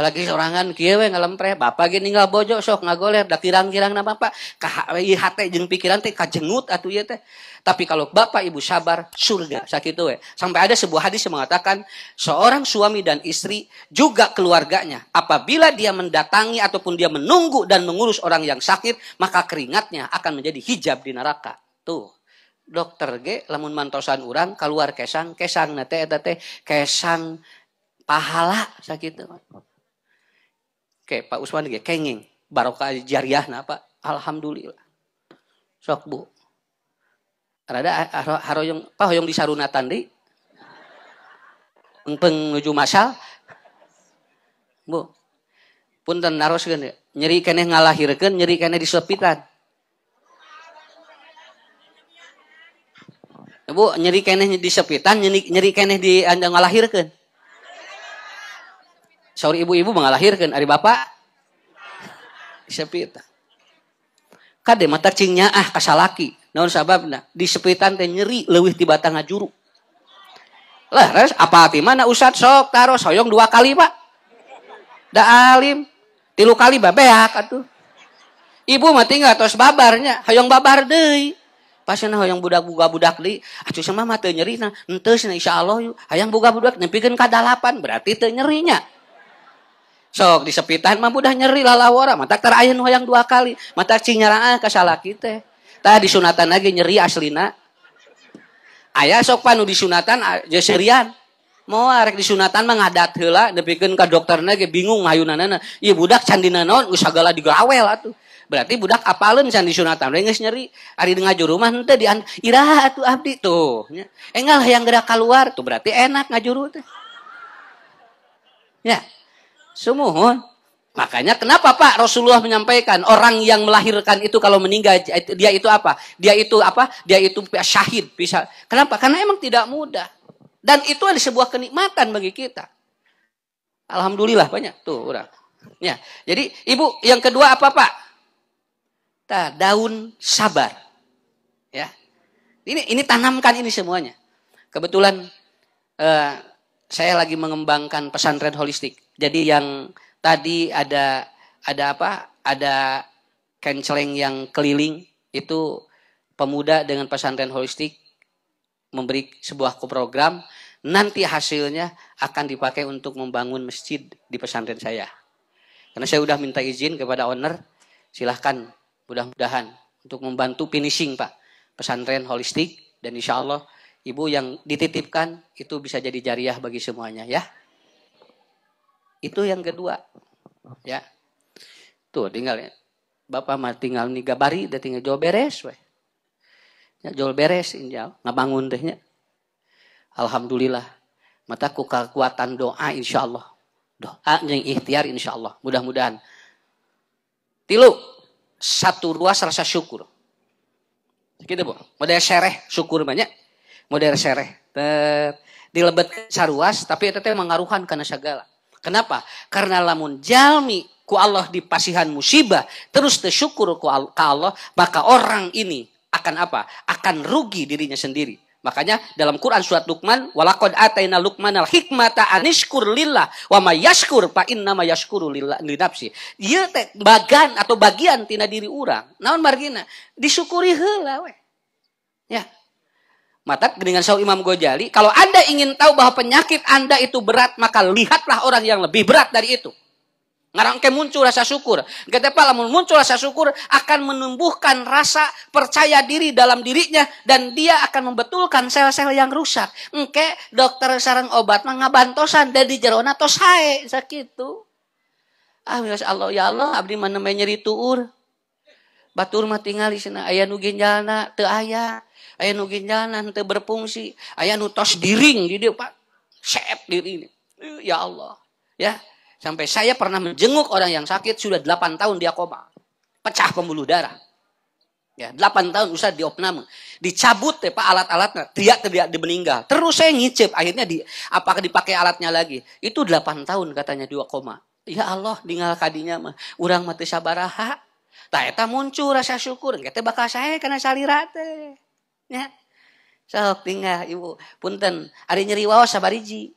lagi sorangan kiewe ngalempre, bapak gini ninggal bojo sok ngagoler dak kirang-kirang na bapak kahai hati jeng pikiran teh kajengut atau iya teh tapi kalau bapak ibu sabar surga sakit we sampai ada sebuah hadis yang mengatakan seorang suami dan istri juga keluarganya apabila dia mendatangi ataupun dia menunggu dan mengurus orang yang sakit maka keringatnya akan menjadi hijab di neraka tuh dokter ge lamun mantosan orang keluar kesang kesang nate nate kesang pahala sakit Kayak Pak Usman kayak gitu kengeng. Barokah jariah nah Pak. Alhamdulillah. Sok bu. Rada haroyong, Pak hoyong di sarunatan deh. Peng menuju masal. Bu. Punten naroskeun ya. nyeri keneh ngalahirkan nyeri keneh disepitan. Bu, nyeri keneh disepitan, nyeri, nyeri keneh di anda ngalahirkan. Saur ibu-ibu mengalahirkan Ari bapak. Sepita. Kade mata cingnya ah kasalaki. Naon sababna? Di sepitan teh nyeri leuwih ti batang juru. Lah res apa hati mana usat sok taro soyong dua kali pak. dah alim. Tilu kali babeak atuh. Ibu mati nggak tos babarnya. Hoyong babar deh. Pasien hoyong budak buka budak di. Acu sama mata teu nyeri nah Enteus na insya Allah Hayang buka budak nyepikan kada delapan Berarti tenyerinya. nyerinya sok di disepitan mah udah nyeri lalawara mata tar ayah dua kali mata cinyaraan kasalah kita tah disunatan lagi nyeri aslina ayah sok panu disunatan jeserian mau arek disunatan mah ngadat heula nepikeun ke dokternya ge bingung ngayunanana ieu budak candina naon geus sagala lah tuh berarti budak apalun sih di sunatan, geus nyeri ari juru mah nanti di iraha tuh abdi tuh lah yang gerak keluar tuh berarti enak ngajuru tuh ya Sumuhun. Makanya kenapa Pak Rasulullah menyampaikan orang yang melahirkan itu kalau meninggal dia itu apa? Dia itu apa? Dia itu syahid bisa. Kenapa? Karena emang tidak mudah. Dan itu adalah sebuah kenikmatan bagi kita. Alhamdulillah banyak tuh orang Ya. Jadi Ibu yang kedua apa Pak? Ta, daun sabar. Ya. Ini ini tanamkan ini semuanya. Kebetulan eh, saya lagi mengembangkan pesantren holistik. Jadi yang tadi ada ada apa? Ada canceling yang keliling itu pemuda dengan pesantren holistik memberi sebuah program nanti hasilnya akan dipakai untuk membangun masjid di pesantren saya. Karena saya sudah minta izin kepada owner, silahkan mudah-mudahan untuk membantu finishing Pak pesantren holistik dan insya Allah ibu yang dititipkan itu bisa jadi jariah bagi semuanya ya. Itu yang kedua. Ya. Tuh tinggal ya. Bapak mah tinggal nih gabari, udah tinggal jual beres weh. Ya, jual beres injal, ngabangun dehnya Alhamdulillah. mataku kekuatan doa insya Allah. Doa yang ikhtiar insya Allah. Mudah-mudahan. Tilu. Satu ruas rasa syukur. Gitu bu. Model sereh syukur banyak. Model sereh. Ter dilebet saruas tapi itu teh mengaruhkan karena segala. Kenapa? Karena lamun jalmi ku Allah di pasihan musibah, terus tersyukur ku Allah, maka orang ini akan apa? Akan rugi dirinya sendiri. Makanya dalam Quran surat Luqman, walakod atayna Luqman al hikmata aniskur lillah wa mayaskur pa inna mayaskuru lillah li nafsi. Ieu bagan atau bagian tina diri urang. Naon margina? Disyukuri heula we. Ya, Mata dengan Syaikh Imam Ghazali, kalau Anda ingin tahu bahwa penyakit Anda itu berat, maka lihatlah orang yang lebih berat dari itu. Ngarang ke muncul rasa syukur. Pak, lamun muncul rasa syukur akan menumbuhkan rasa percaya diri dalam dirinya dan dia akan membetulkan sel-sel yang rusak. Engke dokter sarang obat mengabantosan dari jerona tos sakit sakitu. Ah Allah ya Allah abdi mana nyeri tuur. Batur mah tinggal di sana ayah nu ginjalna teu ayah. Ayah nu ginjalan teu berfungsi, ayah nu tos diring di dieu Pak. sep diri ini. Eh, ya Allah. Ya. Sampai saya pernah menjenguk orang yang sakit sudah delapan tahun dia koma. Pecah pembuluh darah. Ya, delapan tahun usah diopname. Dicabut ya Pak alat-alatnya, tidak tidak meninggal. Terus saya ngicip, akhirnya di apakah dipakai alatnya lagi? Itu delapan tahun katanya dua koma. Ya Allah, tinggal kadinya mah. Urang mati sabaraha. Tak eta muncul rasa syukur, kita bakal saya karena salirate. so tinggalbu punten Ari nyeri wawas sabar hijjilan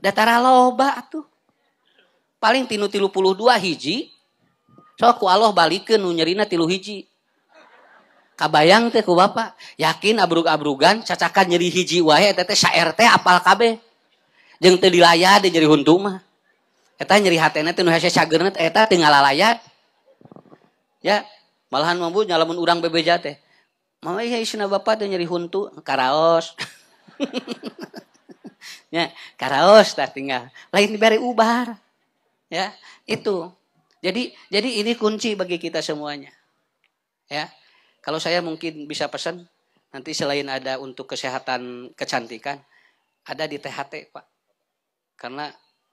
data looba tuh paling ti tilupul dua hiji soku Allah balikkennu nyerina tilu hiji kaang tuhku ba yakin abrug-abrugan cacaakan nyeri hiji wa syRT apal kabeh jeng di la di nyeri huntmahta nyeri hat Indonesiaeta tinggal la laat ya malahan mampu nyalamun urang bebeja teh mama iya isna bapak tuh nyari huntu karaos [laughs] ya karaos tak tinggal lain diberi ubar ya itu jadi jadi ini kunci bagi kita semuanya ya kalau saya mungkin bisa pesan nanti selain ada untuk kesehatan kecantikan ada di THT pak karena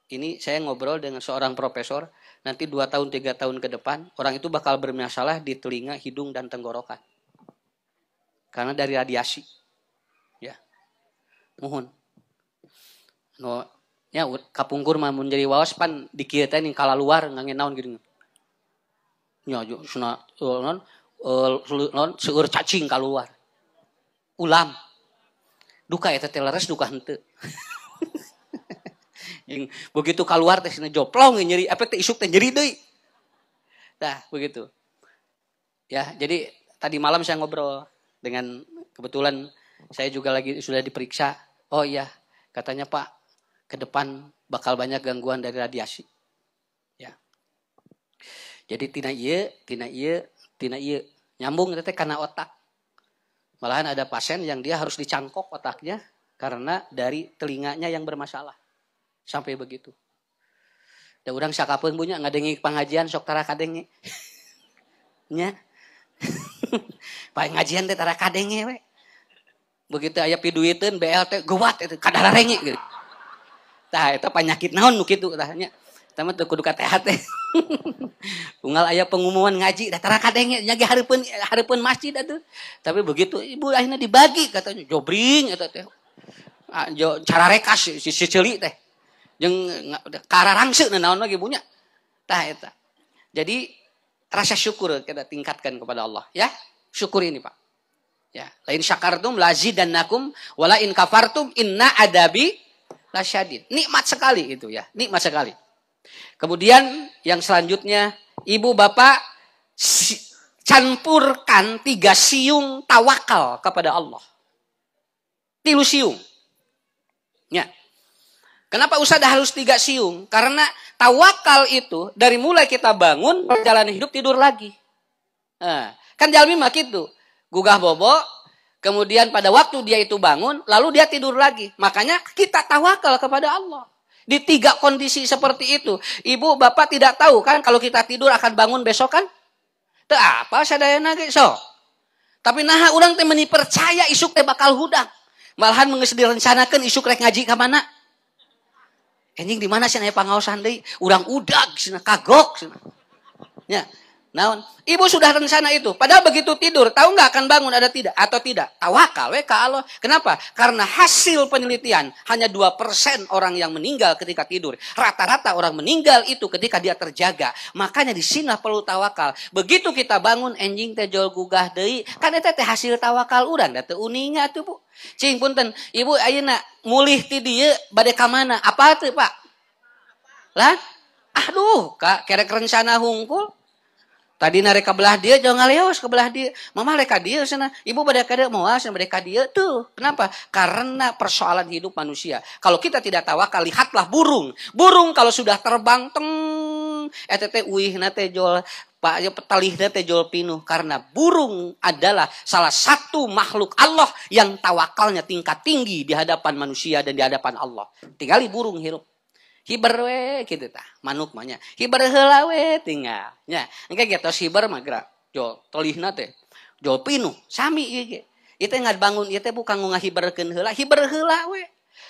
ini saya ngobrol dengan seorang profesor nanti dua tahun tiga tahun ke depan orang itu bakal bermasalah di telinga hidung dan tenggorokan karena dari radiasi ya mohon no ya kapungkur mah menjadi wawas pan di kita kalau luar ngangin naon gitu ya suna eh, non eh, non seur cacing kalau luar ulam duka ya teteleres duka hente [laughs] Yang begitu keluar teh sini joplong nyeri efek teh isuk teh nyeri deh. Nah, begitu. Ya, jadi tadi malam saya ngobrol dengan kebetulan saya juga lagi sudah diperiksa. Oh iya, katanya Pak, ke depan bakal banyak gangguan dari radiasi. Ya. Jadi tina iya, tina iya, tina iya. Nyambung teh karena otak. Malahan ada pasien yang dia harus dicangkok otaknya karena dari telinganya yang bermasalah. Sampai begitu. orang siapa pun punya ngadengi pengajian sok tara kadengi, Nya. ngajian teh tara kadenge we. Begitu aya piduitin BLT gawat itu kadara rengi gitu. Tah eta penyakit naon nu kitu tah nya. kudu katehat teh. Unggal aya pengumuman ngaji da tara kadengi nyagi hareupeun hareupeun masjid atuh. Tapi begitu ibu akhirnya dibagi katanya jobring eta teh. Jo, cara rekas si, si, si celi teh karena kararangse naon lagi punya tah eta jadi rasa syukur kita tingkatkan kepada Allah ya syukur ini Pak ya lain syakartum nakum wala in kafartum inna adabi lasyadid nikmat sekali itu ya nikmat sekali kemudian yang selanjutnya ibu bapak campurkan tiga siung tawakal kepada Allah tilu siung ya Kenapa usaha harus tiga siung? Karena tawakal itu dari mulai kita bangun perjalanan hidup tidur lagi. Nah, kan jalmi mak itu gugah bobo, kemudian pada waktu dia itu bangun, lalu dia tidur lagi. Makanya kita tawakal kepada Allah. Di tiga kondisi seperti itu, ibu bapak tidak tahu kan kalau kita tidur akan bangun besok kan? Tuh apa saya daya nage so. Tapi nah orang teh meni percaya isuk teh bakal hudang. Malahan mengeus isuk rek ngaji kemana? mana? Enjing di mana sih nanya pangaosan deui? Urang udag cenah kagok cenah. Ya, Nah, Ibu sudah rencana itu. Padahal begitu tidur, tahu nggak akan bangun ada tidak atau tidak? Tawakal weka Allah. Kenapa? Karena hasil penelitian hanya dua persen orang yang meninggal ketika tidur. Rata-rata orang meninggal itu ketika dia terjaga. Makanya di sini perlu tawakal. Begitu kita bangun enjing tejol gugah dei, kan itu teh hasil tawakal urang da teu tuh Bu. Cing punten, Ibu ayo nak mulih ti badai kemana? mana? Apa tuh Pak? Lah? Aduh, Kak, kerek rencana hungkul tadi ke belah dia jangan ke belah dia mama reka dia sana ibu pada kada mau sana mereka dia tuh kenapa karena persoalan hidup manusia kalau kita tidak tawakal lihatlah burung burung kalau sudah terbang teng etet uih nate jol pak petalih ya, nate jol pinuh karena burung adalah salah satu makhluk Allah yang tawakalnya tingkat tinggi di hadapan manusia dan di hadapan Allah tinggali burung hirup tinggal hiber wa gitu ta manukmanya hiberhelawetingnya hibar magra to teh jo nusái nga bangun ngo ngahiberken hela hiberhela we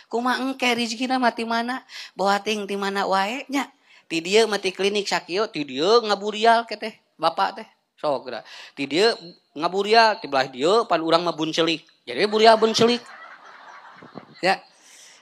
ku ke mati mana ba di mana waeknya ti dia mati klinik sakit ti dia ngaburial ke teh ba teh sogra ti dia ngaburial tibelah dio paling urang ngabun celik jadibuliabun celik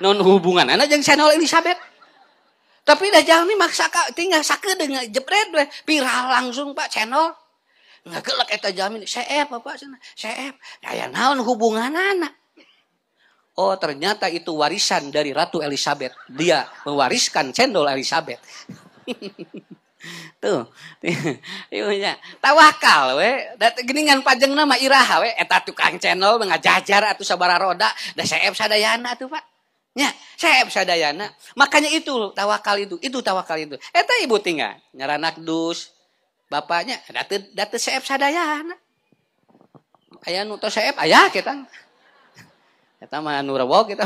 non hubungan anak yang channel Elizabeth tapi dah jangan nih maksa kak tinggal sakit dengan jepret deh viral langsung pak channel nggak gelak eta jamin CF apa sana CF kayak naon hubungan anak Oh ternyata itu warisan dari Ratu Elizabeth. Dia mewariskan cendol Elizabeth. [laughs] Tuh. [laughs] Iya, iya. Tawakal we. geningan pajeng nama iraha we eta tukang cendol mengajajar atau sabara roda da seep sadayana tuh Pak. Ya, saya sadayana. Makanya itu tawakal itu, itu tawakal itu. Eta eh, ibu tinggal nyaranak dus bapaknya datet datet saya sadayana. Ayah nuto saya ayah kita. kita mah [laughs] nurawo kita.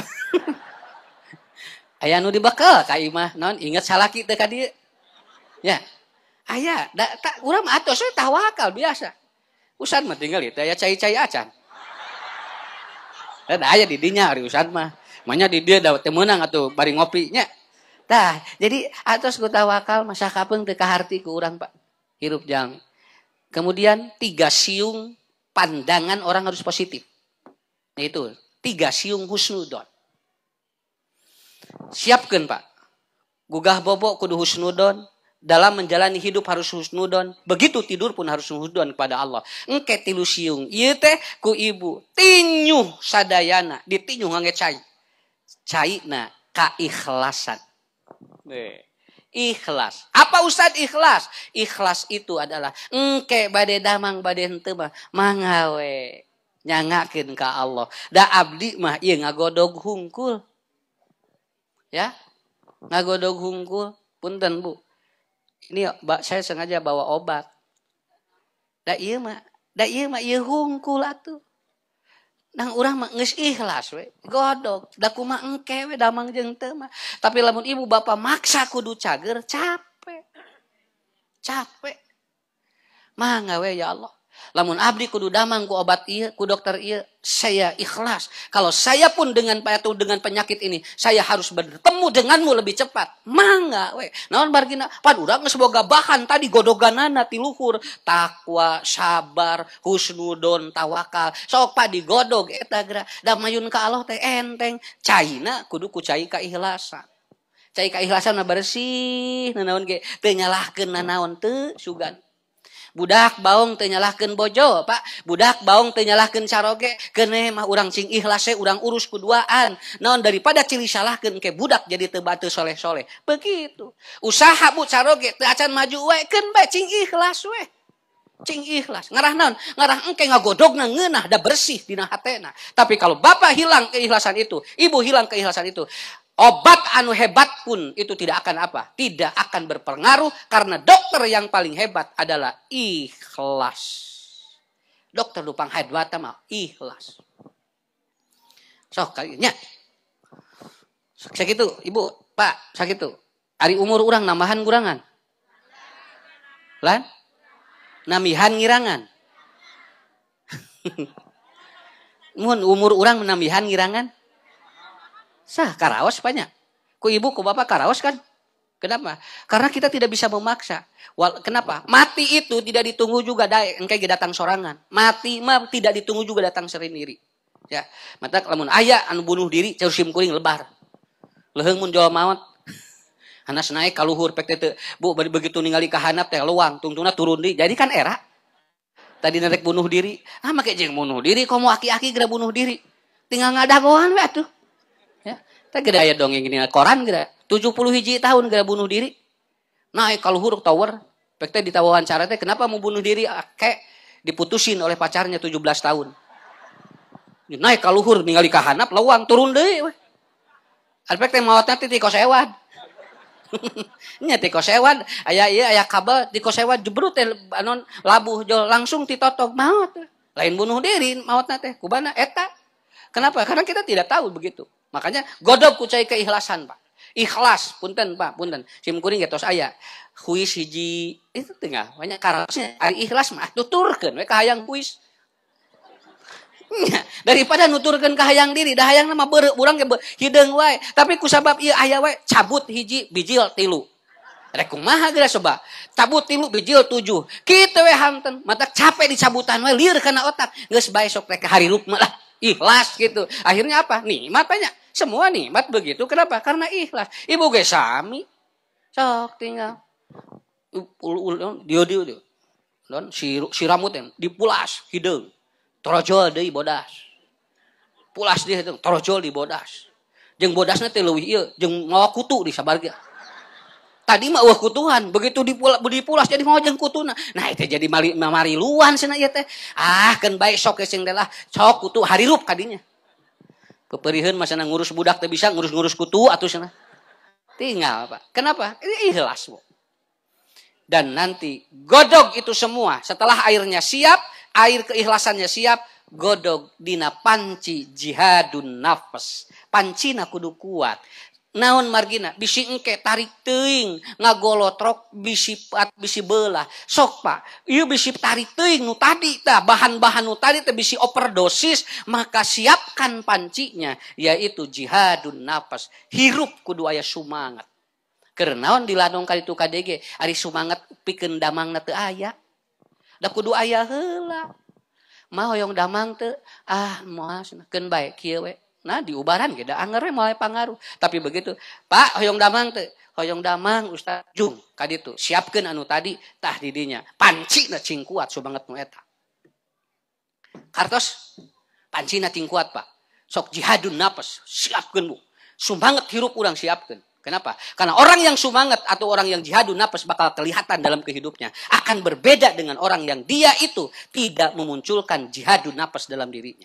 Ayah nu dibekel ka imah non ingat salah kita ka Ya. Ayah da, tak urang atau atos tawakal biasa. Usan mah tinggal itu ya cai-cai acan. Dan ayah didinya hari usan mah. Makanya di dia dapat temenang atau bari ngopinya. Tah, jadi atas kota Wakal masa kapung teu kaharti ku orang Pak. Hirup jang. Kemudian tiga siung pandangan orang harus positif. Nah, itu tiga siung husnudon. Siapkan Pak. Gugah bobok kudu husnudon. Dalam menjalani hidup harus husnudon. Begitu tidur pun harus husnudon kepada Allah. Engke tilu siung. Iya teh ku ibu. Tinyuh sadayana. Ditinyuh ngangecai caina keikhlasan. Ikhlas. Apa Ustadz ikhlas? Ikhlas itu adalah engke bade damang bade henteu mah mangawe nyangakeun ka Allah. Da abdi mah ieu ngagodog hungkul. Ya? Ngagodog hungkul. Punten, Bu. Ini saya sengaja bawa obat. Da ieu mah, da ieu mah ieu hungkul atuh. Nang urang mah geus ikhlas we. Godok, da kumaha engke we damang jeung teu mah. Tapi lamun ibu bapak maksa kudu cager capek. Capek. Mangga we ya Allah. Lamun abdi kudu damang ku obat iya, ku dokter iya, saya ikhlas. Kalau saya pun dengan atau dengan penyakit ini, saya harus bertemu denganmu lebih cepat. Mangga we. Naon bargina? Pan urang semoga bahan tadi godoganana ti luhur, takwa, sabar, husnudon, tawakal. Sok padi godog eta gra. Damayun ka Allah teh enteng. Caina kudu ku cai ka ikhlasan. Cai ka ikhlasan bersih, nanaon ge teu nyalahkeun nanaon teu sugan budak baung tenyalahkan bojo Pak budak baung tenyalahkan caroge kene mah urang sing eh urang urus keduaan non daripada ciri salahkan ke budak jadi tebatu soleh-soleh begitu usaha bu caroge teu maju wae kene bae cing ikhlas we cing ikhlas ngarah non ngarah engke ngagodogna ngenah dah bersih dina hatena tapi kalau bapak hilang keikhlasan itu ibu hilang keikhlasan itu Obat anu hebat pun itu tidak akan apa? Tidak akan berpengaruh karena dokter yang paling hebat adalah ikhlas. Dokter lupang hebat mah ikhlas. So, kayaknya. kalinya. itu, Ibu, Pak, sakit itu. hari umur orang nambahan kurangan. Lan? Namihan ngirangan. [laughs] Mun umur orang menambihan ngirangan. Sah, karawas banyak. Ku ibu, ku bapak karawas kan? Kenapa? Karena kita tidak bisa memaksa. kenapa? Mati itu tidak ditunggu juga engke datang sorangan. Mati mah tidak ditunggu juga datang sendiri. Ya, mata lamun ayah anu bunuh diri sim kuring lebar. Leheung mun jual maut. [laughs] Anas naik kaluhur pek tete. Bu begitu ningali kahanap handap teh luang, tungtungna turun di. Jadi kan era. Tadi nerek bunuh diri. Ah make jeng bunuh diri komo aki-aki geura bunuh diri. Tinggal ngadah gohan, atuh. Ya, tak gede ya dong yang ini koran gede. 70 hiji tahun gede bunuh diri. Naik kalau huruf tower, di teh cara teh kenapa mau bunuh diri akek ah, diputusin oleh pacarnya 17 tahun. Naik kalau huruf di kahanap lawang turun deh. Alpek teh mawatnya titik kos ewan. [laughs] Nya ti ayah ayah iya ayah kabel ti kos jebrut teh anon labuh jol langsung titotok maot. Lain bunuh diri mawatnya teh kubana eta. Kenapa? Karena kita tidak tahu begitu. Makanya godok kucai keikhlasan, Pak. Ikhlas, punten, Pak, punten. Sim kuring ya, tos saya. Kuis hiji itu tengah, banyak karosnya. Ari ikhlas mah nuturkan. we kahayang kuis. daripada nuturkan ke hayang diri dahayang nama ber, burang ke hidung wae tapi kusabab iya ayah wae cabut hiji bijil tilu Rekung maha gila coba cabut tilu bijil tujuh kita wae hanten mata capek dicabutan wae liur kena otak geus bae sok reka hari lupa lah ikhlas gitu. Akhirnya apa? Nikmat banyak. Semua nikmat begitu. Kenapa? Karena ikhlas. Ibu gue sami. Sok tinggal. ulul ul dio dio dio. Don si si rambutnya dipulas hidung. Torojol deh bodas. Pulas dia itu torojol di bodas. jeng bodasnya teh leuwih ieu, jeung ngawakutu di sabarga tadi mah wah kutuhan begitu dipulas, dipulas jadi jeng kutuna nah itu jadi mari luan sana ya teh ah kan baik sok kesing lah sok kutu hari rup kadinya keperihan masana ngurus budak tak bisa ngurus-ngurus kutu atau sana tinggal pak kenapa ini ikhlas bu dan nanti godog itu semua setelah airnya siap air keikhlasannya siap godog dina panci jihadun nafas Panci kudu kuat naon margina bisi engke tarik teing ngagolotrok bisi pat bisi belah sok pak ieu bisi tarik teing nu tadi ta bahan-bahan nu tadi teh bisi overdosis maka siapkan pancinya yaitu jihadun nafas hirup kudu aya sumangat kerenaon diladong kali itu kadege ari sumangat pikeun damangna teu aya da kudu aya heula mah hoyong damang teu ah moal keun bae kieu we Nah diubaran gitu, angernya mulai pengaruh Tapi begitu, Pak hoyong damang tuh, hoyong damang Ustaz Jung itu siapkan anu tadi tah didinya panci na cing kuat so banget nu Kartos panci na cing kuat pak, sok jihadun napas siapkan bu, sumbanget hirup orang siapkan. Kenapa? Karena orang yang sumbanget atau orang yang jihadun nafas bakal kelihatan dalam kehidupnya. Akan berbeda dengan orang yang dia itu tidak memunculkan jihadun nafas dalam dirinya.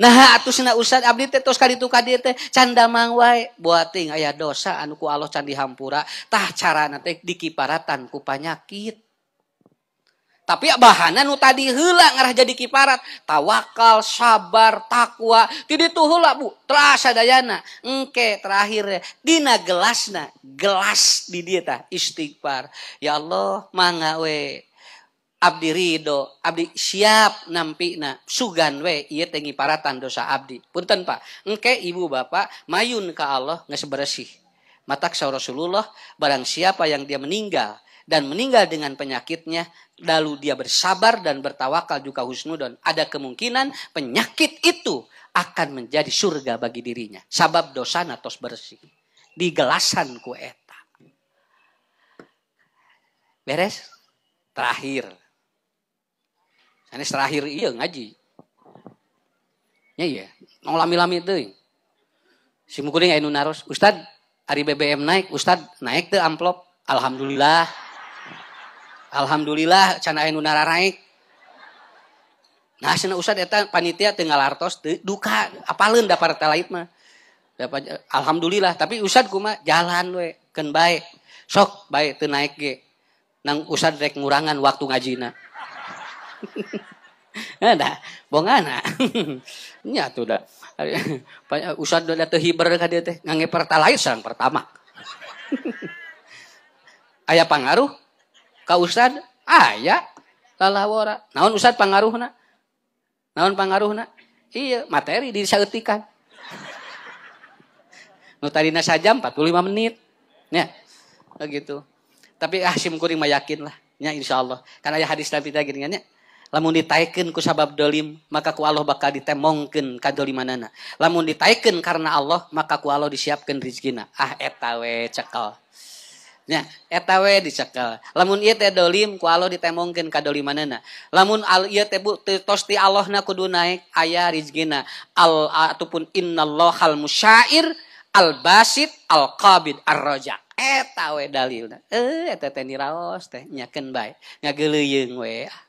Nah atusna Ustaz abdi teh tos kaditu ditu ka dieu teh ting wae buating aya dosa anu ku Allah can dihampura tah carana teh dikiparatan ku panyakit. Tapi bahana nu tadi heula ngarah jadi kiparat tawakal, sabar, takwa tidak tuh heula Bu, terasa dayana engke terakhir dina gelasna gelas di dieu tah istighfar. Ya Allah manga we Abdi rido, Abdi siap nampina, sugan we, iya tengi paratan dosa Abdi. Punten pak, engke ibu bapak, mayun ke Allah nggak sebersih. Mataksa Rasulullah, barang siapa yang dia meninggal, dan meninggal dengan penyakitnya, lalu dia bersabar dan bertawakal juga husnudon. Ada kemungkinan penyakit itu akan menjadi surga bagi dirinya. Sabab dosa natos bersih. di gelasan eta. Beres? Terakhir. Ini terakhir iya ngaji. Ya iya, nong iya. lami-lami itu Si mukuling naros, Ustad, hari BBM naik, Ustad naik tuh amplop. Alhamdulillah. Alhamdulillah cana anu naik. Nah, sana Ustad eta panitia tinggal artos, duka apalun dapat telait mah. Alhamdulillah, tapi Ustad kuma jalan we, ken baik. Sok baik tuh naik ge. Nang Ustad rek ngurangan waktu ngajina. Ada, [laughs] bongana. Nya tuh dah. Usah [laughs] ya, dah teu hiber ka dia teh, ngange pertalait sareng pertama. [laughs] Aya pangaruh ka ustad? Aya. Lalawora. Naon ustad pangaruhna? Naon pangaruhna? Iya, materi disaeutikan. Nu tadina sajam 45 menit. Ya. Begitu. Tapi ah sim kuring mah yakin lah. Ya insya Allah. Karena ya hadis Nabi tadi gini kan, ya. lamun ditaiken ku sabab dolim maka ku Allah bakal ditemmonken kadolima manana lamun ditaiken karena Allah maka ku Allah disiapkan rizgina ah etawe cekelnya etawe dicekel lamun te dolim kulo ditemmongen kadolima manana lamun al iya tebuk tosti Allah na kudu naik ayaah rizgina al ataupun innallah hal musyaair al basit al qbit arroja we dalil na eh ete ni raos teh nyaken baiknyagel yeen we ah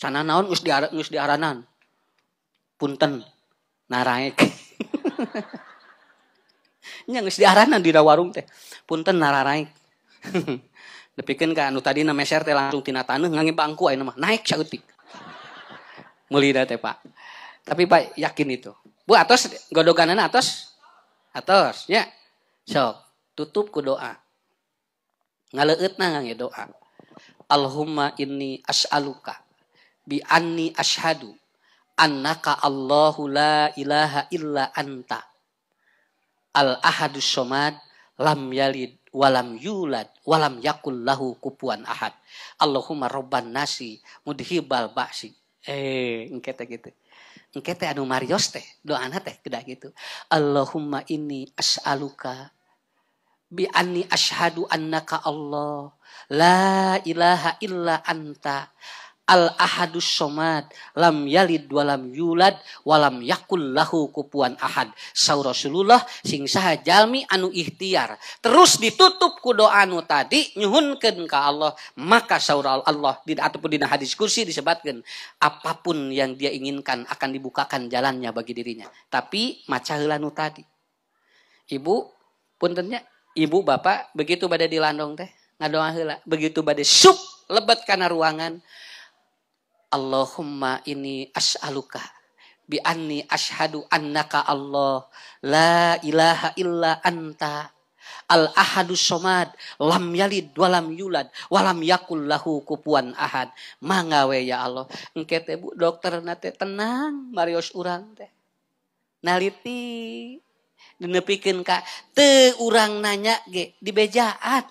Sana naon geus us diaranan. Punten. Naraek. [laughs] Nya geus diaranan di warung teh. Punten nararaek. Depikeun [laughs] ka anu tadi na meser teh langsung tina taneuh ngange bangku ayeuna mah naik saeutik. [laughs] Mulidah teh Pak. Tapi Pak yakin itu. Bu atos godoganana atas, atas. ya. so tutup ku doa. Ngaleut na ngange doa. Allahumma inni as'aluka bi anni ashadu annaka Allahu la ilaha illa anta al ahadus somad lam yalid walam yulad walam yakul lahu kupuan ahad Allahumma robban nasi mudhibal baksi eh ngkete gitu ngkete anu marios teh doana teh kedah gitu Allahumma ini as'aluka bi anni ashadu annaka Allah la ilaha illa anta al ahadus somad lam yalid walam yulad walam yakul lahu kupuan ahad saur rasulullah sing saha jalmi anu ikhtiar terus ditutup ku doa anu tadi nyuhunkan ke Allah maka saural Allah di ataupun di hadis kursi disebutkan apapun yang dia inginkan akan dibukakan jalannya bagi dirinya tapi maca anu tadi ibu puntennya ibu bapak begitu pada dilandong teh ngadoa heula begitu pada sup lebet karena ruangan Allahumma ini as'aluka bi anni ashadu annaka Allah la ilaha illa anta al ahadu somad lam yalid walam yulad walam yakul lahu kupuan ahad mangawe ya Allah engke teh Bu dokter nate tenang marios urang teh naliti dinepikin kak te urang nanya ge di bejaat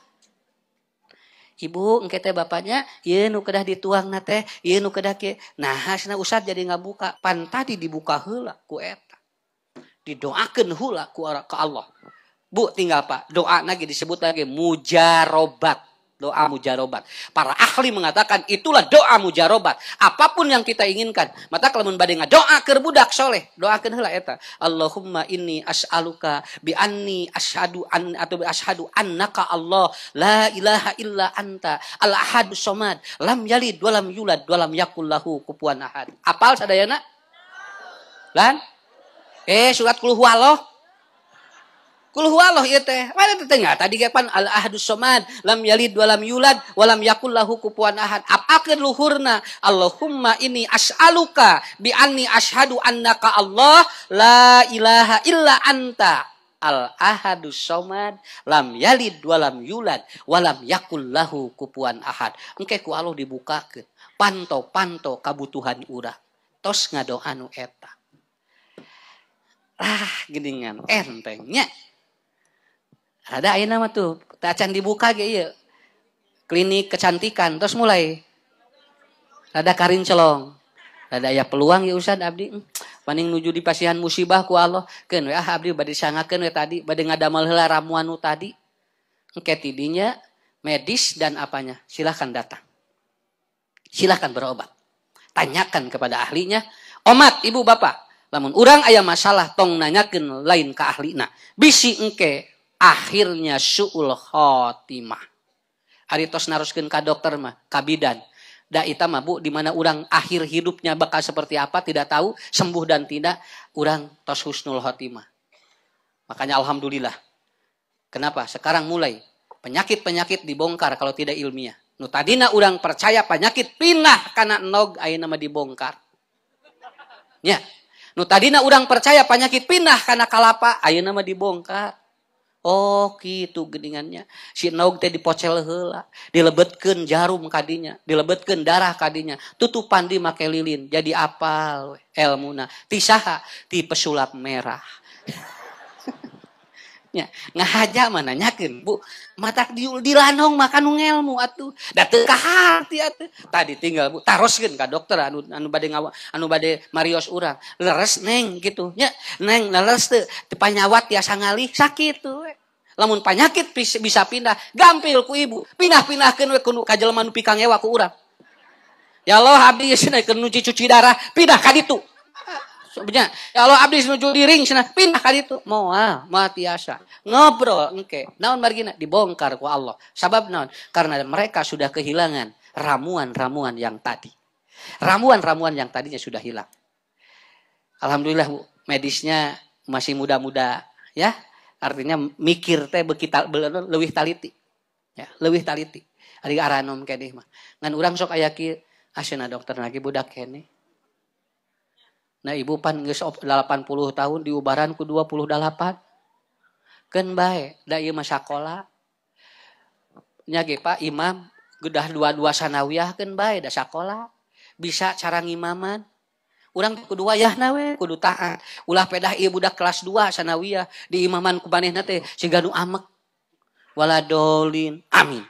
Ibu engke teh bapaknya iya nu kedah dituangna nate, ieu nu kedah ke nahasna usad jadi buka, pan tadi dibuka hula ku eta didoakeun heula ku Allah Bu tinggal Pak doa lagi disebut lagi mujarobat Doa mujarobat. Para ahli mengatakan itulah doa mujarobat. Apapun yang kita inginkan. Mata kalau badenga doa kerbudak budak soleh. Doakan heula eta. Allahumma inni as'aluka bi anni ashadu an atau bi ashadu annaka Allah la ilaha illa anta al ahadu somad lam yalid wa lam yulad wa lam yakul lahu kufuwan ahad. Apal sadayana? Lan? Eh surat kuluhu Allah. Kulhu Allah ieu teh. Mana teh tengah tadi kapan al ahdus somad lam yalid wa lam yulad wa lam yakul lahu kufuwan ahad. Apakeun luhurna Allahumma ini as'aluka bi anni ashadu annaka Allah la ilaha illa anta al ahadus somad lam yalid wa lam yulad wa lam yakul lahu kufuwan ahad. Engke ku Allah dibukakeun. Panto-panto kabutuhan ura, Tos ngadoa nu eta. Ah, geningan entengnya. Ada ayeuna nama tuh, teh dibuka gitu, Klinik kecantikan terus mulai. Ada karin celong. Ada aya peluang ya Ustaz abdi. Paning hmm. nuju di pasihan musibah ku Allah. Keun we ah, abdi badai sangakeun we tadi, Badai ngadamel heula ramuan tadi. ke tidinya medis dan apanya. Silahkan datang. Silahkan berobat. Tanyakan kepada ahlinya. Omat, ibu bapak. Lamun urang ayah masalah tong nanyakan lain ke ahli Nah, Bisi engke akhirnya syu'ul khotimah. Hari tos naruskin ka dokter mah, kabidan. Da ita mah Bu, dimana orang akhir hidupnya bakal seperti apa tidak tahu, sembuh dan tidak, orang tos husnul khotimah. Makanya alhamdulillah. Kenapa? Sekarang mulai penyakit-penyakit dibongkar kalau tidak ilmiah. Nu tadina orang percaya penyakit pindah karena nog ayeuna nama dibongkar. Ya. Nu tadina orang percaya penyakit pindah karena kalapa ayeuna nama dibongkar. Oh gitu geningannya. Si naog teh dipocel hela. Dilebetkan jarum kadinya. Dilebetkan darah kadinya. Tutupan di make lilin. Jadi apal elmuna. Tisaha ti pesulap merah. Nya [laughs] ngahaja mana nyakin bu mata di, di lanong makan ngelmu atuh dateng ke hati atuh tadi tinggal bu taroskeun ka dokter anu anu bade ngawa anu bade marios urang leres neng gitu nya neng leres teu teu panyawat tiasa ngalih sakitu we lamun penyakit bisa pindah gampil ku ibu pindah pindahkan we kunu kajal manu pikang ewa ku urang ya Allah abdi naik ke nuci cuci darah pindah ka itu sebenarnya ya Allah abdi nuju di ring sana pindah ka ditu moal mati tiasa ngobrol oke naon margina dibongkar ku Allah sabab naon karena mereka sudah kehilangan ramuan-ramuan yang tadi ramuan-ramuan yang tadinya sudah hilang alhamdulillah medisnya masih muda-muda ya artinya mikir teh bekita lebih taliti ya lewih taliti ari aranom keneh mah ngan urang sok aya ki asyana ah, dokter lagi budak keneh Nah ibu pan geus 80 tahun diubaran ku 28. Ken bae da ieu mah sakola. Nya ge Pak Imam gedah dua-dua sanawiyah ken bae da sakola. Bisa cara ngimaman. Urang kudu wayah nawe, kudu taat. Ulah pedah ieu budak kelas 2 sanawiyah di imaman ku manehna si siga nu amek. Waladolin. Amin.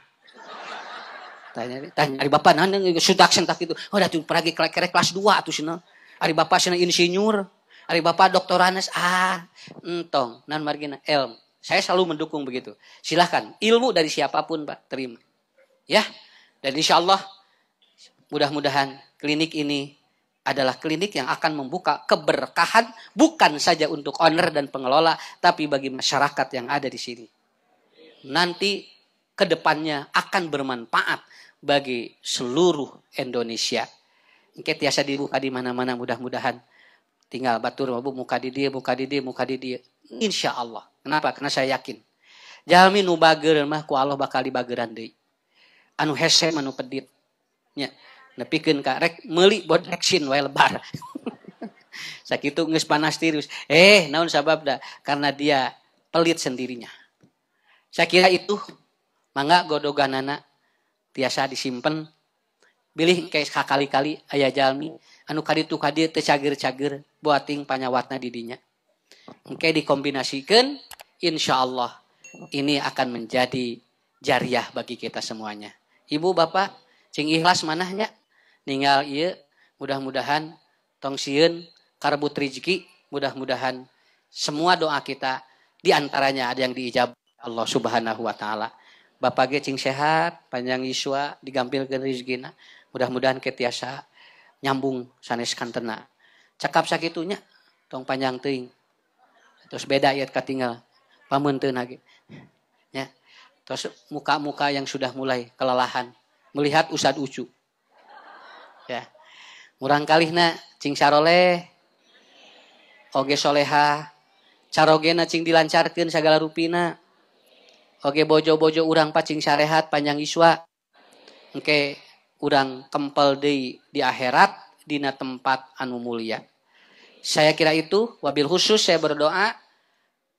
Tanya tanya hari bapak naon sudak sentak itu Oh datuh peragi kelas 2 atuh cenah. hari bapak cenah insinyur. Ari bapak doktoranes ah entong nan margina elm. Saya selalu mendukung begitu. Silahkan. Ilmu dari siapapun Pak. Terima. Ya. Dan insyaallah mudah-mudahan klinik ini adalah klinik yang akan membuka keberkahan bukan saja untuk owner dan pengelola, tapi bagi masyarakat yang ada di sini. Nanti kedepannya akan bermanfaat bagi seluruh Indonesia. Mungkin biasa dibuka di mana-mana mudah-mudahan. Tinggal batur mabuk muka di dia, muka di dia, muka di dia. Insya Allah. Kenapa? Karena saya yakin. Jamin nu bager mah ku Allah bakal dibageran deui. Anu hese manu pedit. Ya nepikeun ka rek meuli bod action wae lebar [laughs] sakitu geus panas tirus eh sabab dah. karena dia pelit sendirinya saya kira itu mangga godoganana tiasa disimpan pilih kayak kali-kali ayah jalmi anu kaditu tuh tecagir tercagir-cagir buating panyawatna didinya oke dikombinasikan insya Allah ini akan menjadi jariah bagi kita semuanya ibu bapak cing ikhlas manahnya Ninggal, iya mudah-mudahan tong siun karbut rezeki mudah-mudahan semua doa kita diantaranya ada yang diijab Allah subhanahu wa ta'ala Bapak Gecing sehat panjang iswa digampilkan rezekina mudah-mudahan ketiasa nyambung sanes kantena cakap sakitunya tong panjang ting terus beda ya ketinggal pamunten lagi ya terus muka-muka yang sudah mulai kelelahan melihat usad ucu ya murang kalihna cing saroleh oge soleha carogena cing dilancarkan segala rupina oge bojo-bojo urang pacing sarehat panjang iswa engke urang tempel di, di akhirat dina tempat anu mulia saya kira itu wabil khusus saya berdoa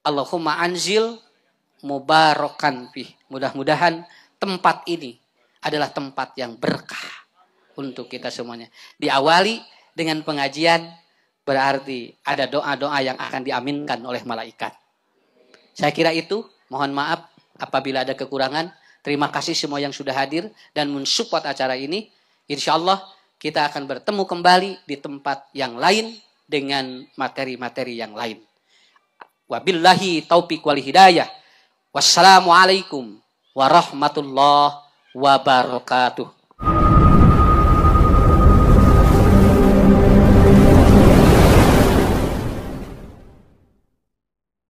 Allahumma anzil mubarokan fi mudah-mudahan tempat ini adalah tempat yang berkah untuk kita semuanya. Diawali dengan pengajian berarti ada doa-doa yang akan diaminkan oleh malaikat. Saya kira itu, mohon maaf apabila ada kekurangan. Terima kasih semua yang sudah hadir dan mensupport acara ini. Insya Allah kita akan bertemu kembali di tempat yang lain dengan materi-materi yang lain. Wabillahi taufiq wal hidayah. Wassalamualaikum warahmatullahi wabarakatuh.